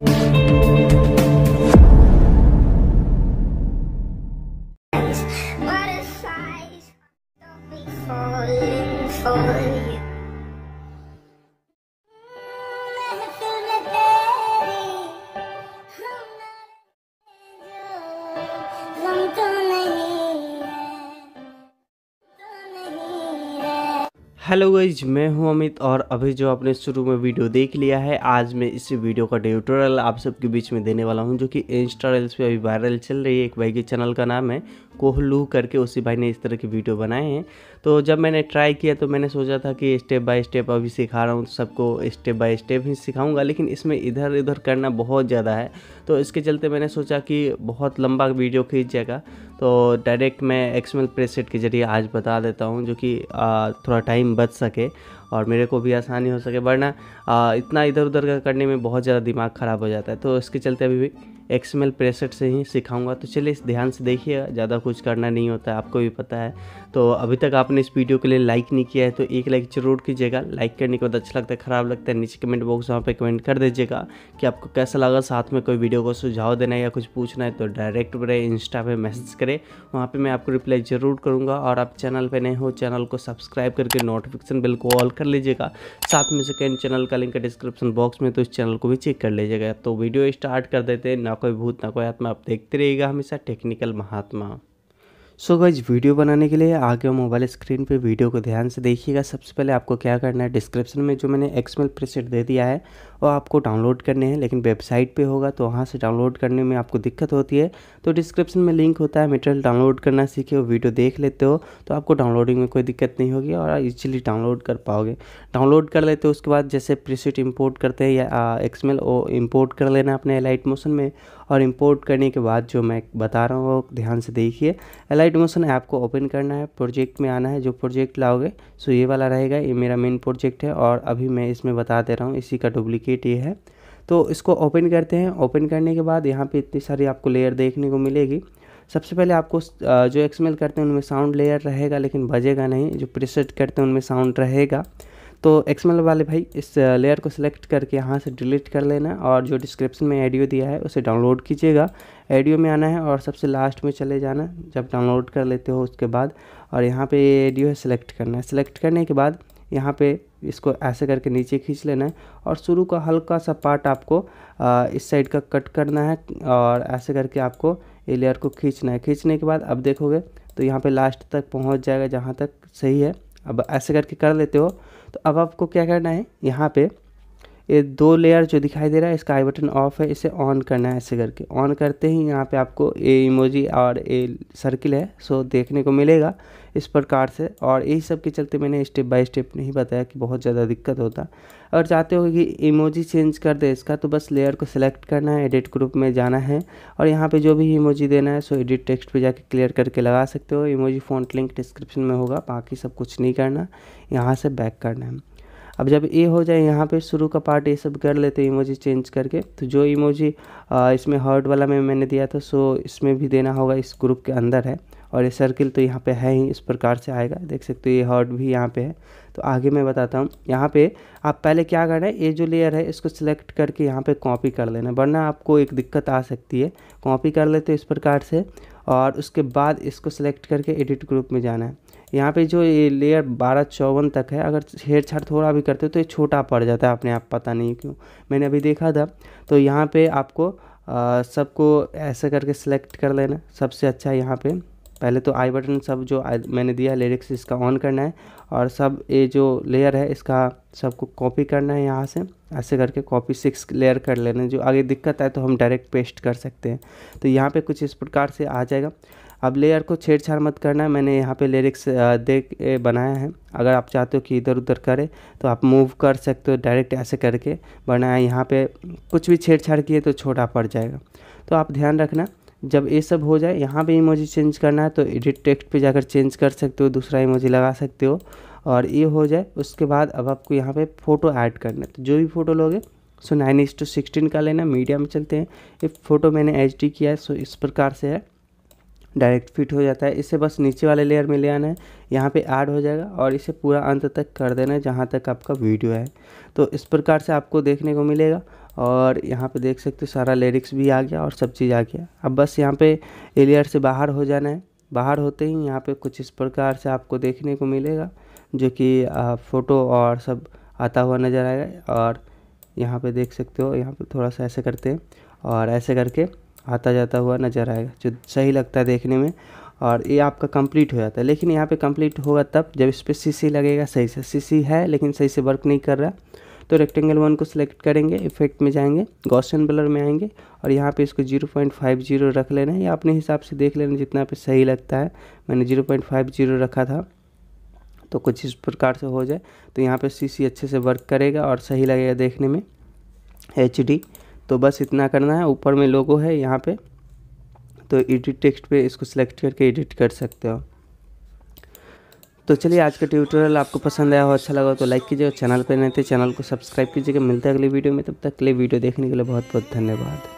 you. Hello guys मैं हूं अमित और अभी जो आपने शुरू में वीडियो देख लिया है आज मैं इस वीडियो का ट्यूटोरियल आप सबके बीच में देने वाला हूं जो कि इंस्टा रील्स पर अभी वायरल चल रही है एक भाई के चैनल का नाम है कोहलू करके उसी भाई ने इस तरह के वीडियो बनाए हैं तो जब मैंने ट्राई किया तो मैंने सोचा था कि स्टेप बाय स्टेप अभी सिखा रहा हूँ तो सबको स्टेप बाय स्टेप ही सिखाऊंगा लेकिन इसमें इधर इधर करना बहुत ज़्यादा है तो इसके चलते मैंने सोचा कि बहुत लंबा वीडियो खींच जाएगा तो डायरेक्ट मैं एक्समल प्रेसेट के ज़रिए आज बता देता हूँ जो कि थोड़ा टाइम बच सके और मेरे को भी आसानी हो सके वरना इतना इधर उधर करने में बहुत ज़्यादा दिमाग ख़राब हो जाता है तो इसके चलते अभी भी एक्स एम प्रेसेट से ही सिखाऊंगा तो चलिए इस ध्यान से देखिए ज़्यादा कुछ करना नहीं होता है आपको भी पता है तो अभी तक आपने इस वीडियो के लिए लाइक नहीं किया है तो एक लाइक जरूर कीजिएगा लाइक करने के बाद अच्छा लगता है ख़राब लगता है नीचे कमेंट बॉक्स वहाँ पर कमेंट कर दीजिएगा कि आपको कैसा लगा साथ में कोई वीडियो को सुझाव देना है या कुछ पूछना है तो डायरेक्ट मेरे इंस्टा पर मैसेज करें वहाँ पर मैं आपको रिप्लाई ज़रूर करूँगा और आप चैनल पर नए हो चैनल को सब्सक्राइब करके नोटिफिकेशन बिल को ऑल कर लीजिएगा साथ में सेकेंड चैनल का लिंक डिस्क्रिप्शन बॉक्स में तो इस चैनल को भी चेक कर लीजिएगा तो वीडियो स्टार्ट कर देते हैं कोई भूत ना कोई आत्मा आप देखते रहिएगा हमेशा technical Mahatma so so guys video बनाने के लिए आगे मोबाइल स्क्रीन पे वीडियो को ध्यान से देखिएगा सबसे पहले आपको क्या करना है डिस्क्रिप्शन में जो मैंने एक्समेल प्रेसेट दे दिया है और आपको डाउनलोड करने हैं लेकिन वेबसाइट पे होगा तो वहाँ से डाउनलोड करने में आपको दिक्कत होती है तो डिस्क्रिप्शन में लिंक होता है मटेरियल डाउनलोड करना सीखे और वीडियो देख लेते हो तो आपको डाउनलोडिंग में कोई दिक्कत नहीं होगी और ईजिली डाउनलोड कर पाओगे डाउनलोड कर लेते हो उसके बाद जैसे प्रीसेट इम्पोर्ट करते हैं या एक्समेल इम्पोर्ट कर लेना अपने एलाइट मोशन में और इम्पोर्ट करने के बाद जो मैं बता रहा हूँ वो ध्यान से देखिए एलाइट मोशन ऐप को ओपन करना है प्रोजेक्ट में आना है जो प्रोजेक्ट लाओगे सो ये वाला रहेगा ये मेरा मेन प्रोजेक्ट है और अभी मैं इसमें बता दे रहा हूँ इसी का डुप्लीकेट किट ये है तो इसको ओपन करते हैं ओपन करने के बाद यहाँ पे इतनी सारी आपको लेयर देखने को मिलेगी सबसे पहले आपको जो एक्समेल करते हैं उनमें साउंड लेयर रहेगा लेकिन बजेगा नहीं जो प्रिसेट करते हैं उनमें साउंड रहेगा तो एक्समेल वाले भाई इस लेयर को सिलेक्ट करके यहाँ से डिलीट कर लेना और जो डिस्क्रिप्शन में एडियो दिया है उसे डाउनलोड कीजिएगा एडियो में आना है और सबसे लास्ट में चले जाना जब डाउनलोड कर लेते हो उसके बाद और यहाँ पे एडियो है सिलेक्ट करना है सिलेक्ट करने के बाद यहाँ पे इसको ऐसे करके नीचे खींच लेना है और शुरू का हल्का सा पार्ट आपको आ, इस साइड का कट करना है और ऐसे करके आपको ये लेयर को खींचना है खींचने के बाद अब देखोगे तो यहाँ पे लास्ट तक पहुँच जाएगा जहाँ तक सही है अब ऐसे करके कर लेते हो तो अब आपको क्या करना है यहाँ पर ये दो लेयर जो दिखाई दे रहा है इसका आई बटन ऑफ है इसे ऑन करना है ऐसे करके ऑन करते ही यहाँ पे आपको ए इमोजी और ए सर्किल है सो देखने को मिलेगा इस प्रकार से और यही सब के चलते मैंने स्टेप बाय स्टेप नहीं बताया कि बहुत ज़्यादा दिक्कत होता अगर चाहते हो कि इमोजी चेंज कर दे इसका तो बस लेयर को सिलेक्ट करना है एडिट ग्रुप में जाना है और यहाँ पे जो भी इमोजी देना है सो एडिट टेक्स्ट पे जाके क्लियर करके लगा सकते हो इमोजी फ़ॉन्ट लिंक डिस्क्रिप्शन में होगा बाकी सब कुछ नहीं करना यहाँ से बैक करना है अब जब ये हो जाए यहाँ पे शुरू का पार्ट ये सब कर लेते हैं इमोजी चेंज करके तो जो इमोजी इसमें हर्ट वाला में मैंने दिया था सो इसमें भी देना होगा इस ग्रुप के अंदर है और ये सर्किल तो यहाँ पे है ही इस प्रकार से आएगा देख सकते हो ये हॉट भी यहाँ पे है तो आगे मैं बताता हूँ यहाँ पे आप पहले क्या करना है ये जो लेयर है इसको सिलेक्ट करके यहाँ पे कॉपी कर लेना वरना आपको एक दिक्कत आ सकती है कॉपी कर लेते हो इस प्रकार से और उसके बाद इसको सेलेक्ट करके एडिट ग्रुप में जाना है यहाँ पे जो ये लेयर बारह चौवन तक है अगर छेड़छाड़ थोड़ा भी करते हो तो ये छोटा पड़ जाता है अपने आप पता नहीं क्यों मैंने अभी देखा था तो यहाँ पे आपको सबको ऐसे करके सेलेक्ट कर लेना सबसे अच्छा यहाँ पे पहले तो आई बटन सब जो मैंने दिया है लिरिक्स इसका ऑन करना है और सब ये जो लेयर है इसका सबको कॉपी करना है यहाँ से ऐसे करके कॉपी सिक्स लेयर कर लेने जो आगे दिक्कत आए तो हम डायरेक्ट पेस्ट कर सकते हैं तो यहाँ पे कुछ इस प्रकार से आ जाएगा अब लेयर को छेड़छाड़ मत करना है मैंने यहाँ पे लिरिक्स देख बनाया है अगर आप चाहते हो कि इधर उधर करें तो आप मूव कर सकते हो डायरेक्ट ऐसे करके बनाया यहाँ पर कुछ भी छेड़छाड़ किए तो छोटा पड़ जाएगा तो आप ध्यान रखना जब ये सब हो जाए यहाँ पे इमोजी चेंज करना है तो एडिट टेक्स्ट पे जाकर चेंज कर सकते हो दूसरा इमोजी लगा सकते हो और ये हो जाए उसके बाद अब आपको यहाँ पे फ़ोटो ऐड करना है तो जो भी फ़ोटो लोगे so nine is to sixteen का लेना मीडिया में चलते हैं ये फ़ोटो मैंने एच किया है सो इस प्रकार से है डायरेक्ट फिट हो जाता है इसे बस नीचे वाले लेयर में ले आना है यहाँ पे ऐड हो जाएगा और इसे पूरा अंत तक कर देना है जहाँ तक आपका वीडियो है तो इस प्रकार से आपको देखने को मिलेगा और यहाँ पे देख सकते हो सारा लिरिक्स भी आ गया और सब चीज़ आ गया अब बस यहाँ पे एलियर से बाहर हो जाना है बाहर होते ही यहाँ पे कुछ इस प्रकार से आपको देखने को मिलेगा जो कि फ़ोटो और सब आता हुआ नज़र आएगा और यहाँ पे देख सकते हो यहाँ पे थोड़ा सा ऐसे करते हैं और ऐसे करके आता जाता हुआ नज़र आएगा जो सही लगता है देखने में और ये आपका कंप्लीट हो जाता है लेकिन यहाँ पे कंप्लीट होगा तब जब इस पर सीसी लगेगा सही से सीसी है लेकिन सही से वर्क नहीं कर रहा तो रेक्टेंगल वन को सिलेक्ट करेंगे इफेक्ट में जाएंगे गॉसन ब्लर में आएंगे और यहाँ पे इसको जीरो पॉइंट फाइव जीरो रख लेना है या अपने हिसाब से देख लेना जितना पे सही लगता है मैंने जीरो पॉइंट फाइव जीरो रखा था तो कुछ इस प्रकार से हो जाए तो यहाँ पे सीसी अच्छे से वर्क करेगा और सही लगेगा देखने में एच तो बस इतना करना है ऊपर में लोगो है यहाँ पर तो एडिट टेक्स्ट पर इसको सिलेक्ट करके एडिट कर सकते हो तो चलिए आज का ट्यूटोरियल आपको पसंद आया हो अच्छा लगा हो तो लाइक कीजिएगा चैनल पर नहीं थे चैनल को सब्सक्राइब कीजिएगा मिलते हैं अगले वीडियो में तब तक के लिए वीडियो देखने के लिए बहुत बहुत धन्यवाद